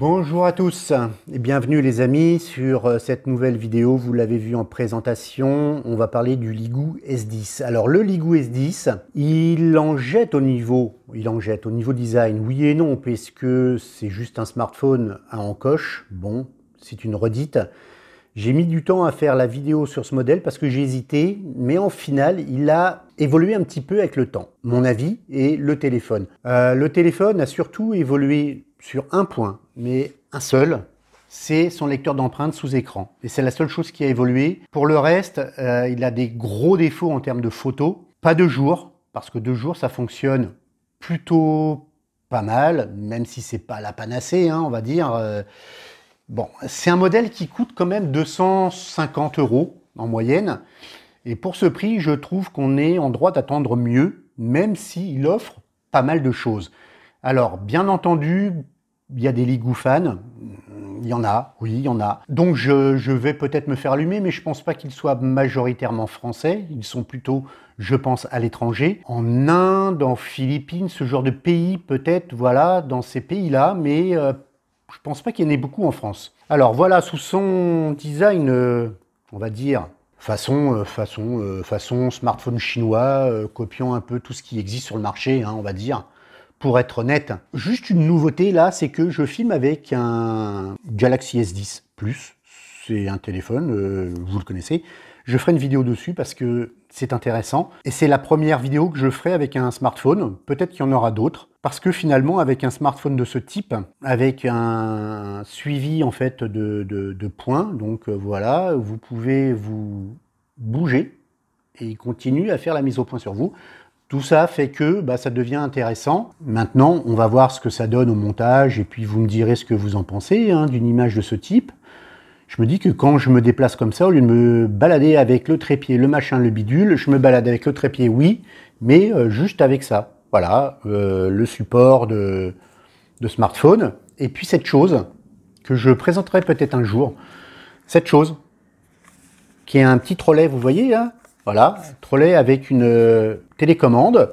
Bonjour à tous et bienvenue les amis sur euh, cette nouvelle vidéo. Vous l'avez vu en présentation, on va parler du Ligou S10. Alors le Ligou S10, il en jette au niveau, il au niveau design, oui et non, puisque c'est juste un smartphone à encoche. Bon, c'est une redite. J'ai mis du temps à faire la vidéo sur ce modèle parce que j'ai hésité, mais en finale, il a évolué un petit peu avec le temps. Mon avis est le téléphone. Euh, le téléphone a surtout évolué sur un point, mais un seul, c'est son lecteur d'empreintes sous écran. Et c'est la seule chose qui a évolué. Pour le reste, euh, il a des gros défauts en termes de photos. Pas de jour, parce que deux jours, ça fonctionne plutôt pas mal, même si c'est pas la panacée, hein, on va dire. Euh, bon, c'est un modèle qui coûte quand même 250 euros en moyenne. Et pour ce prix, je trouve qu'on est en droit d'attendre mieux, même s'il offre pas mal de choses. Alors, bien entendu, il y a des ligoufans, il y en a, oui, il y en a. Donc je, vais peut-être me faire allumer, mais je ne pense pas qu'ils soient majoritairement français. Ils sont plutôt, je pense, à l'étranger. En Inde, en Philippines, ce genre de pays, peut-être, voilà, dans ces pays-là, mais euh, je pense pas qu'il y en ait beaucoup en France. Alors voilà, sous son design, euh, on va dire, façon, euh, façon, façon smartphone chinois, copiant un peu tout ce qui existe sur le marché, hein, on va dire pour être honnête. Juste une nouveauté là, c'est que je filme avec un Galaxy S10 Plus. C'est un téléphone, euh, vous le connaissez. Je ferai une vidéo dessus parce que c'est intéressant. Et c'est la première vidéo que je ferai avec un smartphone. Peut-être qu'il y en aura d'autres. Parce que finalement, avec un smartphone de ce type, avec un suivi en fait de, points, donc euh, voilà, vous pouvez vous bouger et il continue à faire la mise au point sur vous. Tout ça fait que bah, ça devient intéressant. Maintenant, on va voir ce que ça donne au montage et puis vous me direz ce que vous en pensez hein, d'une image de ce type. Je me dis que quand je me déplace comme ça, au lieu de me balader avec le trépied, le machin, le bidule, je me balade avec le trépied, oui, mais euh, juste avec ça. Voilà, euh, le support de, de smartphone. Et puis cette chose que je présenterai peut-être un jour, cette chose qui est un petit trolley, vous voyez là, hein voilà, trolley avec une euh, télécommande.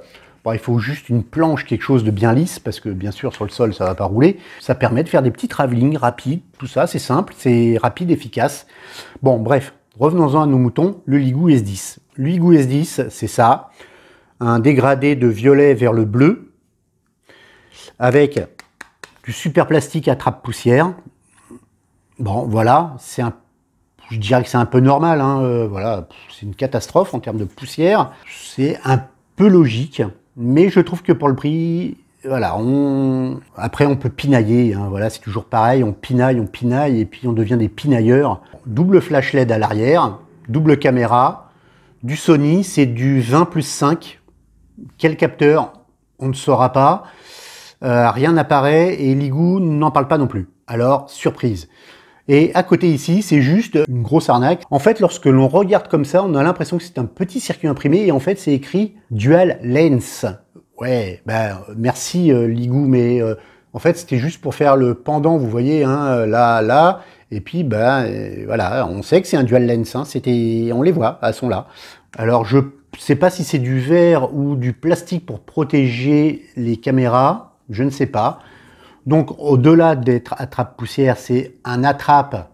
il faut juste une planche, quelque chose de bien lisse, parce que bien sûr sur le sol ça va pas rouler. Ça permet de faire des petits travelling rapides, tout ça, c'est simple, c'est rapide, efficace. Bon, bref, revenons-en à nos moutons, le Ligou S10. Le Ligou S10, c'est ça, un dégradé de violet vers le bleu, avec du super plastique à attrape poussière. Bon, voilà, c'est un je dirais que c'est un peu normal, hein, euh, voilà, c'est une catastrophe en termes de poussière. C'est un peu logique, mais je trouve que pour le prix, voilà, on... après on peut pinailler, hein, voilà, c'est toujours pareil, on pinaille, on pinaille, et puis on devient des pinailleurs. Double flash LED à l'arrière, double caméra, du Sony, c'est du 20 plus 5. Quel capteur On ne saura pas. Euh, rien n'apparaît et Ligou n'en parle pas non plus. Alors, surprise. Et à côté ici, c'est juste une grosse arnaque. En fait, lorsque l'on regarde comme ça, on a l'impression que c'est un petit circuit imprimé et en fait, c'est écrit Dual Lens. Ouais, ben merci euh, Ligou, mais euh, en fait, c'était juste pour faire le pendant, vous voyez, hein, là, là. Et puis, ben euh, voilà, on sait que c'est un Dual Lens. Hein. c'était, on les voit, elles sont là. Alors, je sais pas si c'est du verre ou du plastique pour protéger les caméras, je ne sais pas. Donc au-delà d'être attrape-poussière, c'est un attrape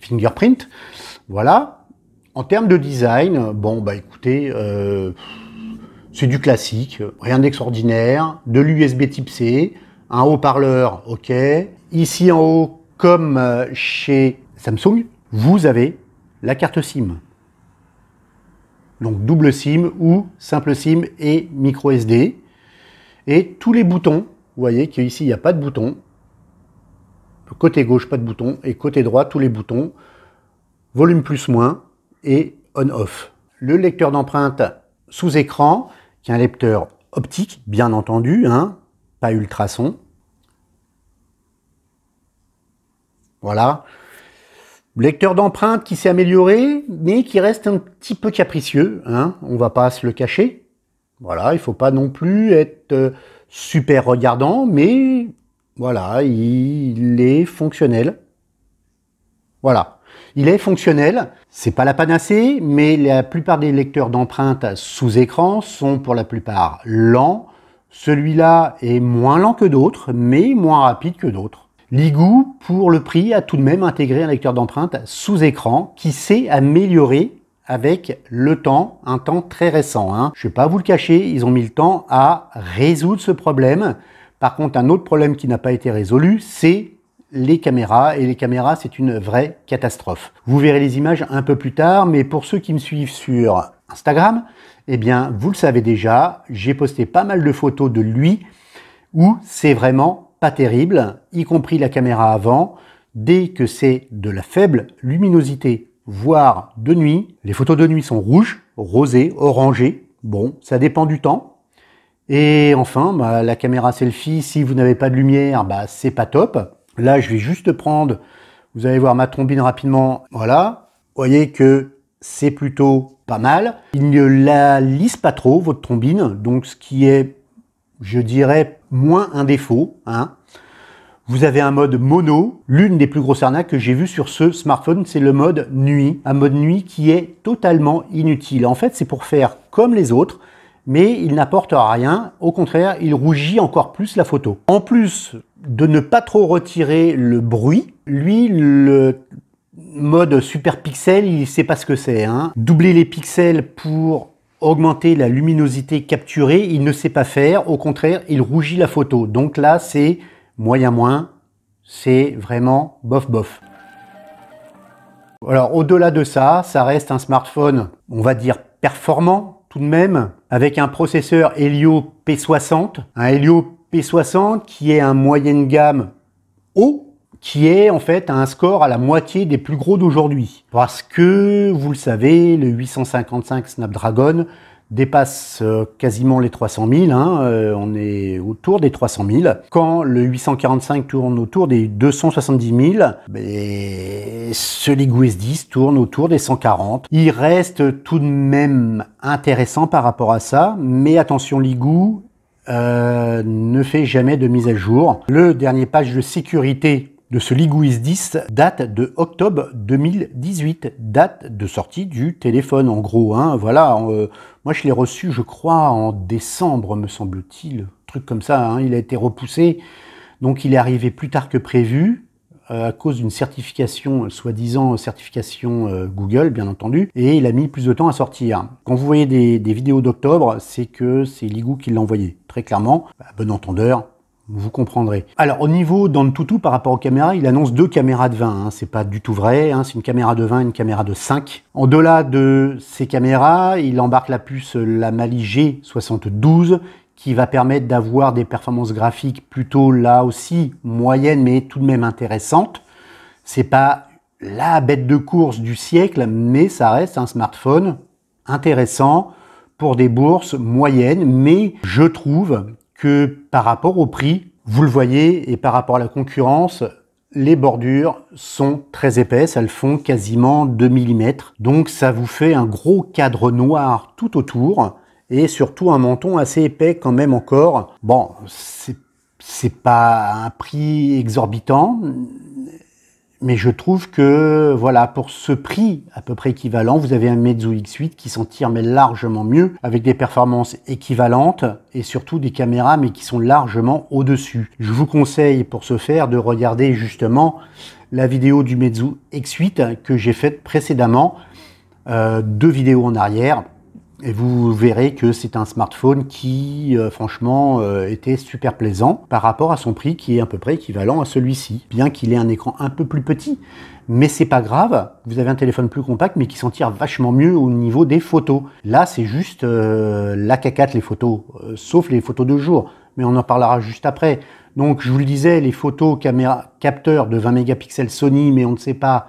fingerprint. Voilà. En termes de design, bon bah écoutez, euh, c'est du classique, rien d'extraordinaire, de l'USB type C, un haut-parleur, ok. Ici en haut, comme euh, chez Samsung, vous avez la carte SIM. Donc double SIM ou simple SIM et micro SD. Et tous les boutons vous voyez qu'ici, il n'y a pas de bouton. Côté gauche, pas de bouton. Et côté droit, tous les boutons. Volume plus moins et on-off. Le lecteur d'empreintes sous écran, qui est un lecteur optique, bien entendu, hein, pas ultrason. Voilà. Lecteur d'empreinte qui s'est amélioré, mais qui reste un petit peu capricieux. Hein. On va pas se le cacher. Voilà, il ne faut pas non plus être euh, super regardant, mais voilà, il est fonctionnel. Voilà. Il est fonctionnel, c'est pas la panacée, mais la plupart des lecteurs d'empreintes sous écran sont pour la plupart lents. Celui-là est moins lent que d'autres, mais moins rapide que d'autres. Ligou, pour le prix, a tout de même intégré un lecteur d'empreintes sous écran qui s'est amélioré avec le temps, un temps très récent. Hein. Je ne vais pas vous le cacher, ils ont mis le temps à résoudre ce problème. Par contre, un autre problème qui n'a pas été résolu, c'est les caméras. Et les caméras, c'est une vraie catastrophe. Vous verrez les images un peu plus tard, mais pour ceux qui me suivent sur Instagram, eh bien, vous le savez déjà, j'ai posté pas mal de photos de lui où c'est vraiment pas terrible, y compris la caméra avant. Dès que c'est de la faible luminosité voire de nuit. Les photos de nuit sont rouges, rosées, orangées. Bon, ça dépend du temps. Et enfin, bah, la caméra selfie, si vous n'avez pas de lumière, bah, c'est pas top. Là, je vais juste prendre, vous allez voir ma trombine rapidement. Voilà. voyez que c'est plutôt pas mal. Il ne la lisse pas trop, votre trombine. Donc, ce qui est, je dirais, moins un défaut. Hein. Vous avez un mode mono, l'une des plus grosses arnaques que j'ai vu sur ce smartphone, c'est le mode nuit. Un mode nuit qui est totalement inutile. En fait, c'est pour faire comme les autres, mais il n'apporte rien. Au contraire, il rougit encore plus la photo. En plus de ne pas trop retirer le bruit, lui, le mode super pixel, il ne sait pas ce que c'est. Hein. Doubler les pixels pour augmenter la luminosité capturée, il ne sait pas faire. Au contraire, il rougit la photo. Donc là, c'est moyen moins, c'est vraiment bof bof. Alors au-delà de ça, ça reste un smartphone, on va dire performant tout de même, avec un processeur Helio P60, un Helio P60 qui est un moyenne gamme haut, qui est en fait un score à la moitié des plus gros d'aujourd'hui. Parce que, vous le savez, le 855 Snapdragon, dépasse euh, quasiment les 300 000, hein, euh, on est autour des 300 000. Quand le 845 tourne autour des 270 000, ben, ce s 10 tourne autour des 140. Il reste tout de même intéressant par rapport à ça, mais attention Ligou euh, ne fait jamais de mise à jour. Le dernier page de sécurité de ce Ligouis 10 date de octobre 2018, date de sortie du téléphone en gros. Hein, voilà, euh, moi je l'ai reçu je crois en décembre me semble-t-il, truc comme ça, hein, il a été repoussé, donc il est arrivé plus tard que prévu euh, à cause d'une certification, euh, soi-disant certification Google, bien entendu, et il a mis plus de temps à sortir. Quand vous voyez des, vidéos d'octobre, c'est que c'est Ligou qui l'a envoyé, très clairement. à bon entendeur, vous comprendrez. Alors au niveau dans le par rapport aux caméras, il annonce deux caméras de 20, hein. c'est pas du tout vrai, hein. c'est une caméra de 20 et une caméra de 5. En delà de ces caméras, il embarque la puce euh, la Mali G72 qui va permettre d'avoir des performances graphiques plutôt là aussi moyennes mais tout de même intéressantes. C'est pas la bête de course du siècle, mais ça reste un smartphone intéressant pour des bourses moyennes, mais je trouve par rapport au prix, vous le voyez, et par rapport à la concurrence, les bordures sont très épaisses, elles font quasiment 2 mm. Donc ça vous fait un gros cadre noir tout autour et surtout un menton assez épais quand même encore. Bon, c'est pas un prix exorbitant, mais je trouve que voilà, pour ce prix à peu près équivalent, vous avez un Meizu X8 qui s'en tire mais largement mieux, avec des performances équivalentes et surtout des caméras mais qui sont largement au-dessus. Je vous conseille pour ce faire de regarder justement la vidéo du Meizu X8 que j'ai faite précédemment, euh, deux vidéos en arrière, et vous verrez que c'est un smartphone qui, euh, franchement, euh, était super plaisant par rapport à son prix qui est à peu près équivalent à celui-ci. Bien qu'il ait un écran un peu plus petit, mais c'est pas grave. Vous avez un téléphone plus compact, mais qui s'en tire vachement mieux au niveau des photos. Là, c'est juste euh, la cacate les photos, sauf les photos de jour. Mais on en parlera juste après. Donc, je vous le disais, les photos caméra capteurs de 20 mégapixels Sony, mais on ne sait pas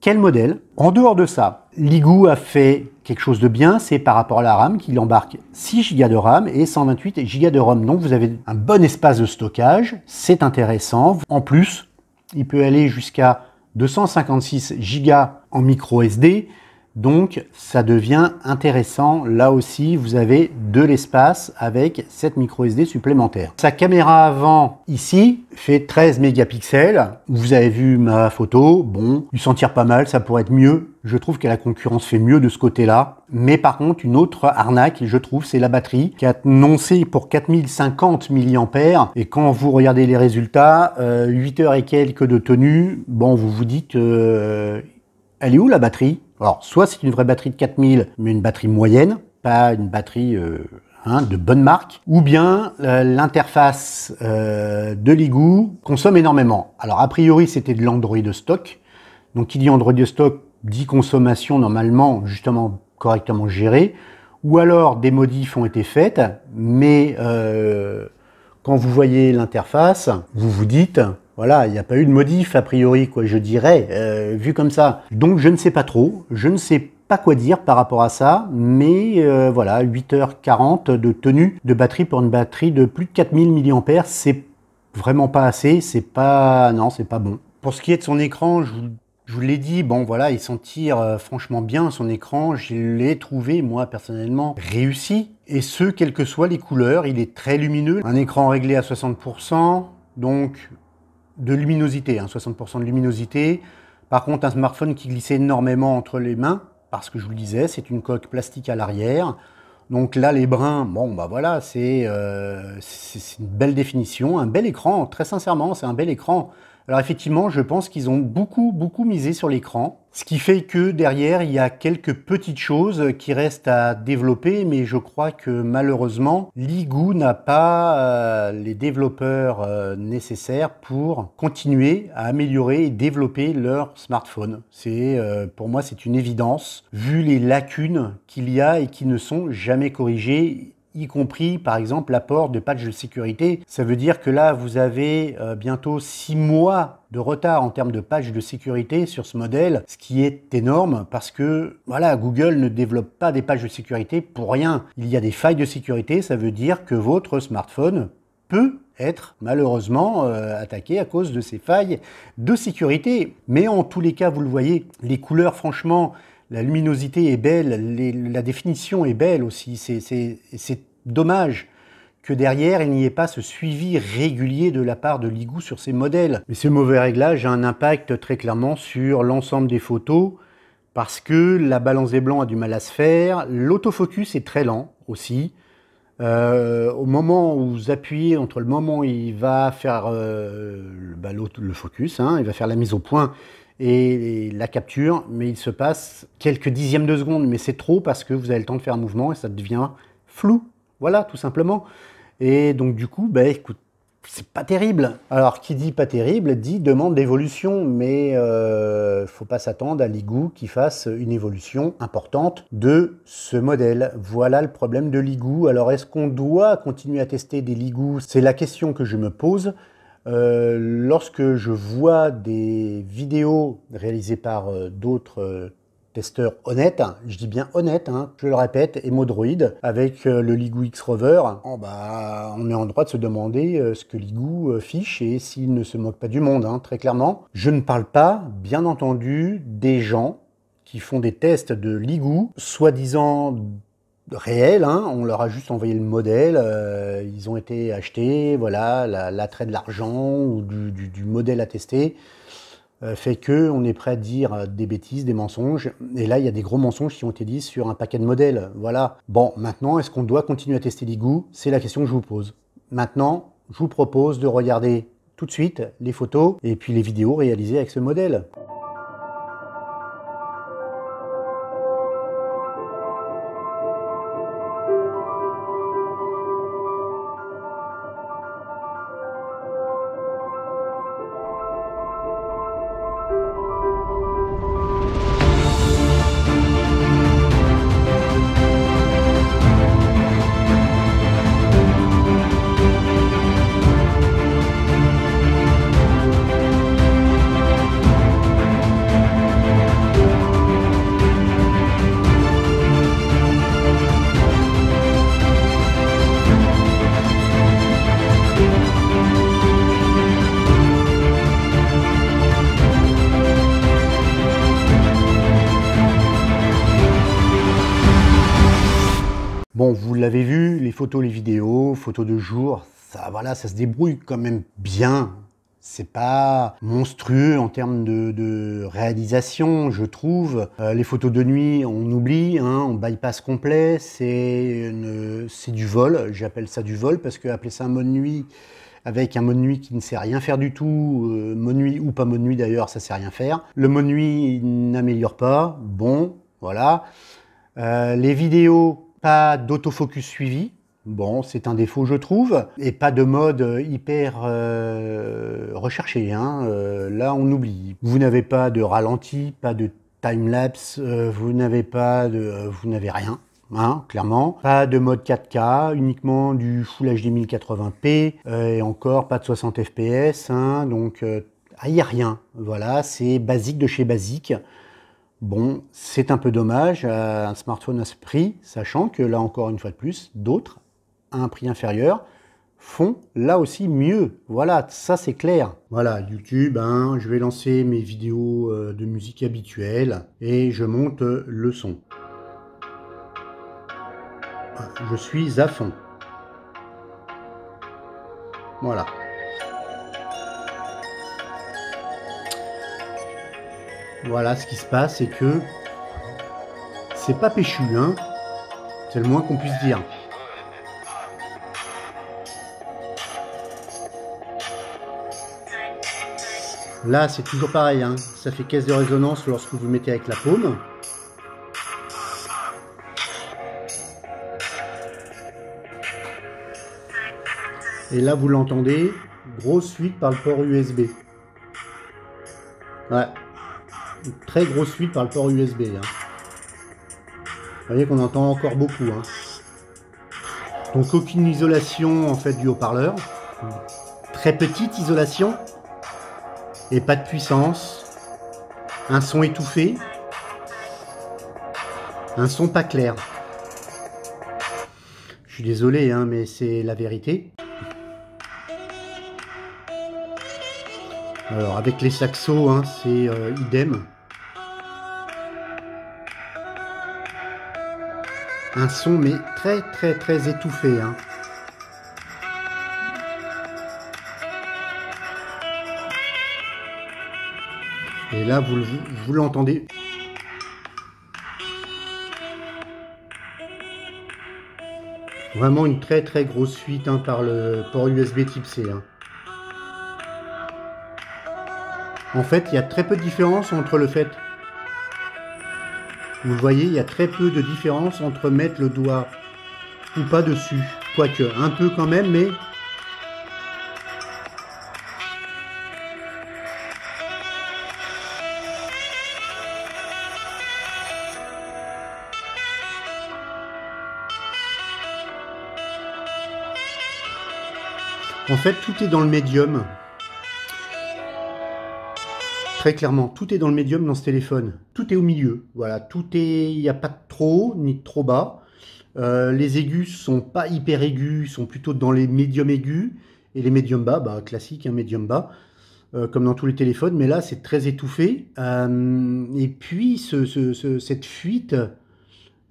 quel modèle. En dehors de ça, l'igu a fait quelque chose de bien, c'est par rapport à la RAM qu'il embarque 6 Go de RAM et 128 Go de ROM. Donc vous avez un bon espace de stockage, c'est intéressant. En plus, il peut aller jusqu'à 256 Go en micro SD, donc ça devient intéressant. Là aussi, vous avez de l'espace avec cette micro SD supplémentaire. Sa caméra avant, ici, fait 13 mégapixels. Vous avez vu ma photo. Bon, il s'en pas mal, ça pourrait être mieux. Je trouve que la concurrence fait mieux de ce côté-là. Mais par contre, une autre arnaque, je trouve, c'est la batterie qui a annoncé pour 4050 mAh. Et quand vous regardez les résultats, 8 euh, heures et quelques de tenue, bon, vous vous dites... Euh, elle est où la batterie alors, soit c'est une vraie batterie de 4000, mais une batterie moyenne, pas une batterie euh, hein, de bonne marque, ou bien euh, l'interface euh, de l'Igu consomme énormément. Alors, a priori, c'était de l'Android stock. Donc, qui dit Android stock dit consommation normalement, justement, correctement gérée. Ou alors, des modifs ont été faites, mais quand vous voyez l'interface, vous vous dites, voilà, il n'y a pas eu de modif a priori, quoi, je dirais, euh, vu comme ça. Donc je ne sais pas trop, je ne sais pas quoi dire par rapport à ça, mais euh, voilà, 8h40 de tenue de batterie pour une batterie de plus de 4000 mAh, c'est vraiment pas assez, c'est pas... non, c'est pas bon. Pour ce qui est de son écran, je vous l'ai dit, bon voilà, il s'en tire euh, franchement bien son écran. Je l'ai trouvé, moi personnellement, réussi. Et ce, quelles que soient les couleurs, il est très lumineux. Un écran réglé à 60%, donc de luminosité, hein, 60% de luminosité. Par contre, un smartphone qui glissait énormément entre les mains, parce que je vous le disais, c'est une coque plastique à l'arrière. Donc là, les brins, bon, bah voilà, c'est euh, une belle définition, un bel écran, très sincèrement, c'est un bel écran. Alors effectivement, je pense qu'ils ont beaucoup, beaucoup misé sur l'écran. Ce qui fait que derrière, il y a quelques petites choses qui restent à développer, mais je crois que malheureusement, l'IGU n'a pas euh, les développeurs euh, nécessaires pour continuer à améliorer et développer leur smartphone. C'est, euh, pour moi, c'est une évidence, vu les lacunes qu'il y a et qui ne sont jamais corrigées y compris par exemple l'apport de pages de sécurité. Ça veut dire que là, vous avez euh, bientôt 6 mois de retard en termes de pages de sécurité sur ce modèle, ce qui est énorme parce que voilà, Google ne développe pas des pages de sécurité pour rien. Il y a des failles de sécurité, ça veut dire que votre smartphone peut être malheureusement euh, attaqué à cause de ces failles de sécurité. Mais en tous les cas, vous le voyez, les couleurs franchement la luminosité est belle, la définition est belle aussi. C'est dommage que derrière, il n'y ait pas ce suivi régulier de la part de Ligou sur ces modèles. Mais ce mauvais réglage a un impact très clairement sur l'ensemble des photos, parce que la balance des blancs a du mal à se faire, l'autofocus est très lent aussi. Euh, au moment où vous appuyez, entre le moment où il va faire euh, le, bah, le focus, hein, il va faire la mise au point et la capture, mais il se passe quelques dixièmes de seconde, mais c'est trop parce que vous avez le temps de faire un mouvement et ça devient flou. Voilà, tout simplement. Et donc du coup, bah écoute, c'est pas terrible. Alors qui dit pas terrible dit demande d'évolution, mais euh, faut pas s'attendre à Ligou qui fasse une évolution importante de ce modèle. Voilà le problème de Ligou. Alors est-ce qu'on doit continuer à tester des Ligou C'est la question que je me pose. Euh, lorsque je vois des vidéos réalisées par euh, d'autres euh, testeurs honnêtes, je dis bien honnêtes, hein, je le répète, Emodroid avec le Ligou X Rover, oh, bah, on est en droit de se demander ce que Ligou fiche et s'il ne se moque pas du monde, hein, très clairement. Je ne parle pas, bien entendu, des gens qui font des tests de Ligou, soi-disant réel. Hein. On leur a juste envoyé le modèle. Euh, ils ont été achetés. Voilà, l'attrait de l'argent ou du, modèle à tester euh, fait que on est prêt à dire euh, des bêtises, des mensonges. Et là, il y a des gros mensonges qui ont été dits sur un paquet de modèles. Voilà. Bon, maintenant, est-ce qu'on doit continuer à tester goûts C'est la question que je vous pose. Maintenant, je vous propose de regarder tout de suite les photos et puis les vidéos réalisées avec ce modèle. photos, les vidéos, photos de jour, ça, voilà, ça se débrouille quand même bien. C'est pas monstrueux en termes de, réalisation, je trouve. Euh, les photos de nuit, on oublie, hein, on bypass complet. C'est du vol, j'appelle ça du vol parce que appeler ça un mode nuit avec un mode nuit qui ne sait rien faire du tout, euh, mode nuit ou pas mode nuit d'ailleurs, ça sait rien faire. Le mode nuit n'améliore pas, bon, voilà. Euh, les vidéos, pas d'autofocus suivi, Bon, c'est un défaut, je trouve, et pas de mode euh, hyper euh, recherché. Hein, euh, là, on oublie. Vous n'avez pas de ralenti, pas de time-lapse, vous n'avez pas de. vous n'avez rien. Hein, clairement. Pas de mode 4K, uniquement du Full HD 1080p, et encore pas de 60 fps, hein, donc ah, il n'y a rien. Voilà, c'est basique de chez basique. Bon, c'est un peu dommage, un smartphone à ce prix, sachant que là encore une fois de plus, d'autres un prix inférieur font là aussi mieux. Voilà, ça c'est clair. Voilà, YouTube, hein, je vais lancer mes vidéos euh, de musique habituelle et je monte euh, le son. Euh, je suis à fond. Voilà. Voilà, ce qui se passe, c'est que c'est pas péchu, hein. C'est le moins qu'on puisse dire. Là, c'est toujours pareil. Hein. Ça fait caisse de résonance lorsque vous mettez avec la paume. Et là, vous l'entendez, grosse suite par le port USB. Ouais. très grosse suite par le port USB. Hein. Vous voyez qu'on entend encore beaucoup. Hein. Donc aucune isolation en fait du haut-parleur. Très petite isolation et pas de puissance, un son étouffé, un son pas clair. Je suis désolé, hein, mais c'est la vérité. Alors avec les saxos, hein, c'est euh, idem. Un son mais très très très étouffé. Hein. Et là, vous, l'entendez. Vraiment une très très grosse fuite hein, par le port USB type C. Hein. En fait, il y a très peu de différence entre le fait. Vous voyez, il y a très peu de différence entre mettre le doigt ou pas dessus. Quoique, un peu quand même, mais En fait, tout est dans le médium. Très clairement, tout est dans le médium dans ce téléphone. Tout est au milieu. Voilà, tout est. Il n'y a pas de trop ni de trop bas. Euh, les aigus sont pas hyper aigus, ils sont plutôt dans les médiums aigus. Et les médiums bas, bah, classique, un hein, médium bas, euh, comme dans tous les téléphones. Mais là, c'est très étouffé. Euh, et puis, ce, cette fuite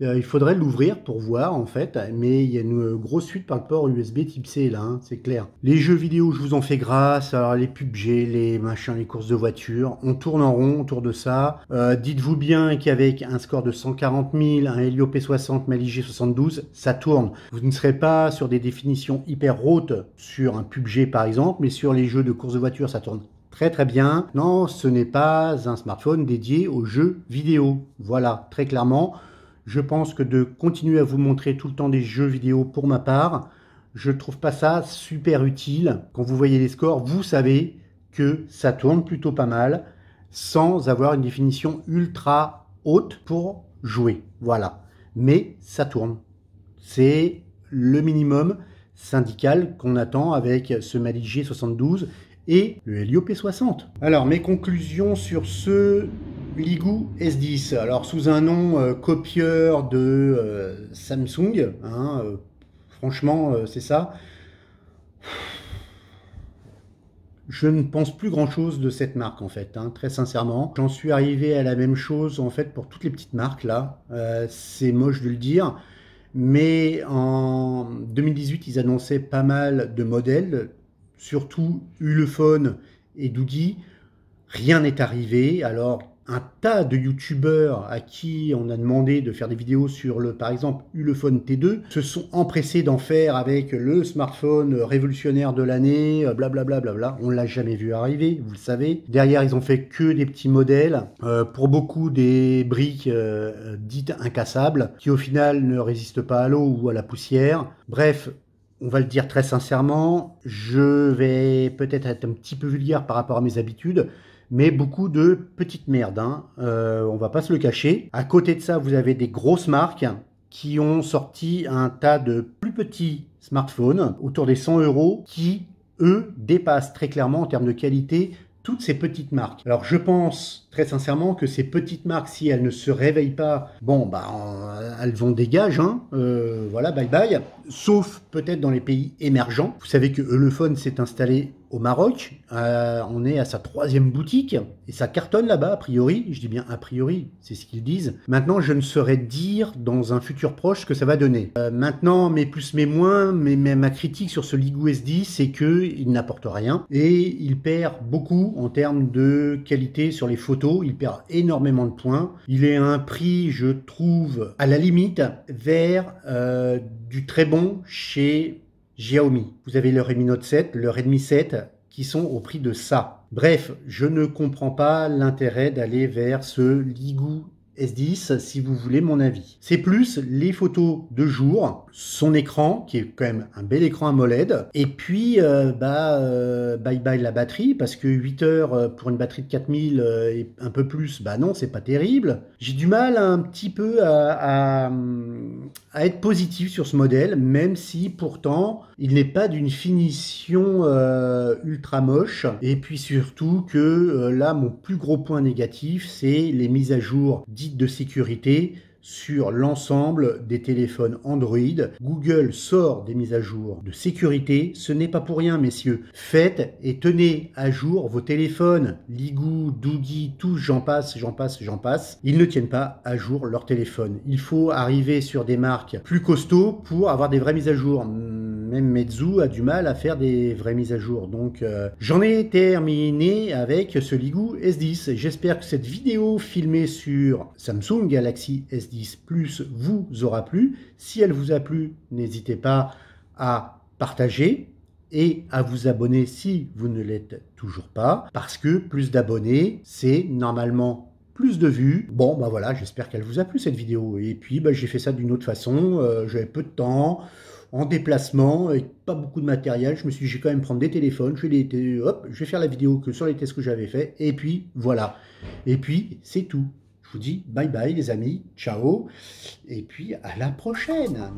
euh, il faudrait l'ouvrir pour voir en fait, mais il y a une euh, grosse suite par le port USB type C là, hein, c'est clair. Les jeux vidéo, je vous en fais grâce, alors les PUBG, les machins, les courses de voiture, on tourne en rond autour de ça. Euh, dites-vous bien qu'avec un score de 140 000, un Helio P60, Mali G72, ça tourne. Vous ne serez pas sur des définitions hyper hautes sur un PUBG par exemple, mais sur les jeux de course de voiture, ça tourne très très bien. Non, ce n'est pas un smartphone dédié aux jeux vidéo. Voilà, très clairement je pense que de continuer à vous montrer tout le temps des jeux vidéo pour ma part, je ne trouve pas ça super utile. Quand vous voyez les scores, vous savez que ça tourne plutôt pas mal sans avoir une définition ultra haute pour jouer. Voilà. Mais ça tourne. C'est le minimum syndical qu'on attend avec ce Mali G72 et le p 60 Alors mes conclusions sur ce Ligou S10, alors sous un nom euh, copieur de euh, Samsung, hein, euh, franchement c'est ça. Je ne pense plus grand chose de cette marque en fait, hein, très sincèrement. J'en suis arrivé à la même chose en fait pour toutes les petites marques là. c'est moche de le dire, mais en 2018 ils annonçaient pas mal de modèles, surtout Ulefone et Doogie, Rien n'est arrivé. Alors un tas de youtubeurs à qui on a demandé de faire des vidéos sur le, par exemple, Ulefone T2, se sont empressés d'en faire avec le smartphone révolutionnaire de l'année, blablabla. Bla bla. On l'a jamais vu arriver, vous le savez. Derrière, ils ont fait que des petits modèles, euh, pour beaucoup des briques euh, dites incassables, qui au final ne résistent pas à l'eau ou à la poussière. Bref, on va le dire très sincèrement, je vais peut-être être un petit peu vulgaire par rapport à mes habitudes, mais beaucoup de petites merdes. Hein. Euh, on va pas se le cacher. À côté de ça, vous avez des grosses marques qui ont sorti un tas de plus petits smartphones autour des 100 euros qui, eux, dépassent très clairement en termes de qualité toutes ces petites marques. Alors je pense très sincèrement que ces petites marques, si elles ne se réveillent pas, bon, bah, elles vont dégager, hein, euh, voilà, bye bye. Sauf peut-être dans les pays émergents. Vous savez que Eulephone s'est installé au Maroc. Euh, on est à sa troisième boutique et ça cartonne là-bas, a priori. Je dis bien a priori, c'est ce qu'ils disent. Maintenant, je ne saurais dire dans un futur proche ce que ça va donner. Euh, maintenant, mes plus, mes moins, mais, ma critique sur ce Ligou SD, c'est qu'il n'apporte rien et il perd beaucoup en termes de qualité sur les photos il perd énormément de points. Il est à un prix, je trouve, à la limite vers euh, du très bon chez Xiaomi. Vous avez leur Redmi Note 7, leur Redmi 7 qui sont au prix de ça. Bref, je ne comprends pas l'intérêt d'aller vers ce Ligou S10 si vous voulez mon avis. C'est plus les photos de jour, son écran qui est quand même un bel écran AMOLED et puis euh, bah euh, bye bye la batterie parce que 8 heures euh, pour une batterie de 4000 et un peu plus, bah non, c'est pas terrible. J'ai du mal un petit peu à, à, être positif sur ce modèle même si pourtant il n'est pas d'une finition ultra moche et puis surtout que là mon plus gros point négatif c'est les mises à jour dites de sécurité sur l'ensemble des téléphones Android. Google sort des mises à jour de sécurité. Ce n'est pas pour rien, messieurs. Faites et tenez à jour vos téléphones. Ligou, Doogie, tout j'en passe, j'en passe, j'en passe. Ils ne tiennent pas à jour leur téléphone. Il faut arriver sur des marques plus costauds pour avoir des vraies mises à jour même Mezu a du mal à faire des vraies mises à jour. Donc euh, j'en ai terminé avec ce Ligou S10. J'espère que cette vidéo filmée sur Samsung Galaxy S10 Plus vous aura plu. Si elle vous a plu, n'hésitez pas à partager et à vous abonner si vous ne l'êtes toujours pas, parce que plus d'abonnés, c'est normalement plus de vues. Bon, bah voilà, j'espère qu'elle vous a plu cette vidéo. Et puis, bah, j'ai fait ça d'une autre façon, euh, j'avais peu de temps, en déplacement, avec pas beaucoup de matériel. Je me suis dit, j'ai quand même prendre des téléphones, je vais, hop, je vais faire la vidéo que sur les tests que j'avais fait, et puis voilà. Et puis, c'est tout. Je vous dis bye bye les amis, ciao, et puis à la prochaine,